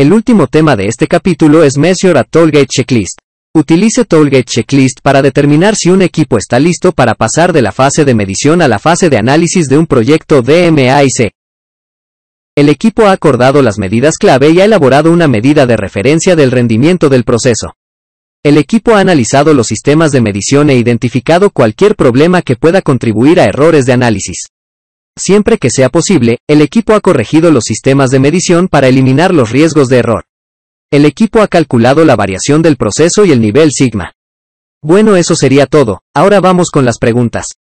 El último tema de este capítulo es Measure a Tollgate Checklist. Utilice Tollgate Checklist para determinar si un equipo está listo para pasar de la fase de medición a la fase de análisis de un proyecto DMAIC. El equipo ha acordado las medidas clave y ha elaborado una medida de referencia del rendimiento del proceso. El equipo ha analizado los sistemas de medición e identificado cualquier problema que pueda contribuir a errores de análisis. Siempre que sea posible, el equipo ha corregido los sistemas de medición para eliminar los riesgos de error. El equipo ha calculado la variación del proceso y el nivel sigma. Bueno, eso sería todo. Ahora vamos con las preguntas.